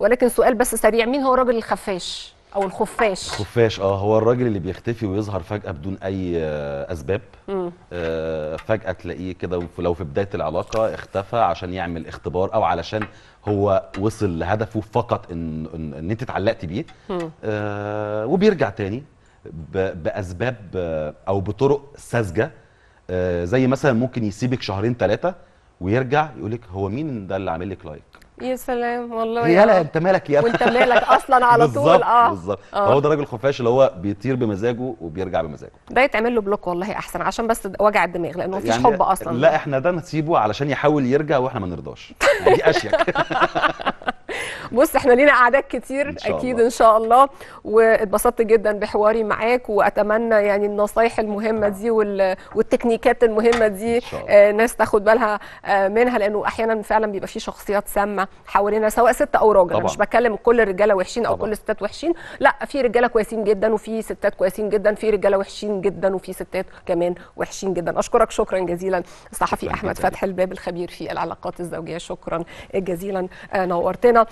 ولكن سؤال بس سريع مين هو الراجل الخفاش او الخفاش خفاش اه هو الراجل اللي بيختفي ويظهر فجاه بدون اي آه، اسباب آه فجاه تلاقيه كده لو في بدايه العلاقه اختفى عشان يعمل اختبار او علشان هو وصل لهدفه فقط ان ان, إن انت اتعلقتي بيه آه وبيرجع تاني باسباب آه، او بطرق ساذجه آه، زي مثلا ممكن يسيبك شهرين ثلاثه ويرجع يقول لك هو مين ده اللي عامل لك لايك يا سلام والله يالا انت مالك يا وانت مالك اصلا على طول اه بالظبط آه. هو ده راجل خفاش اللي هو بيطير بمزاجه وبيرجع بمزاجه ده يتعمل له بلوك والله احسن عشان بس وجع الدماغ لانه مفيش يعني حب اصلا لا احنا ده نسيبه علشان يحاول يرجع واحنا ما نرضاش يعني دي اشيك بص احنا لينا قعدات كتير إن شاء اكيد الله. ان شاء الله واتبسطت جدا بحواري معاك واتمنى يعني النصايح المهمه دي والتكنيكات المهمه دي آه، ناس تاخد بالها آه، منها لانه احيانا فعلا بيبقى في شخصيات سامه حوالينا سواء ست او راجل مش بكلم كل الرجاله وحشين او طبعا. كل الستات وحشين لا في رجاله كويسين جدا وفي ستات كويسين جدا في رجاله وحشين جدا وفي ستات كمان وحشين جدا اشكرك شكرا جزيلا الصحفي احمد فتحي الباب الخبير في العلاقات الزوجيه شكرا جزيلا آه، نورتنا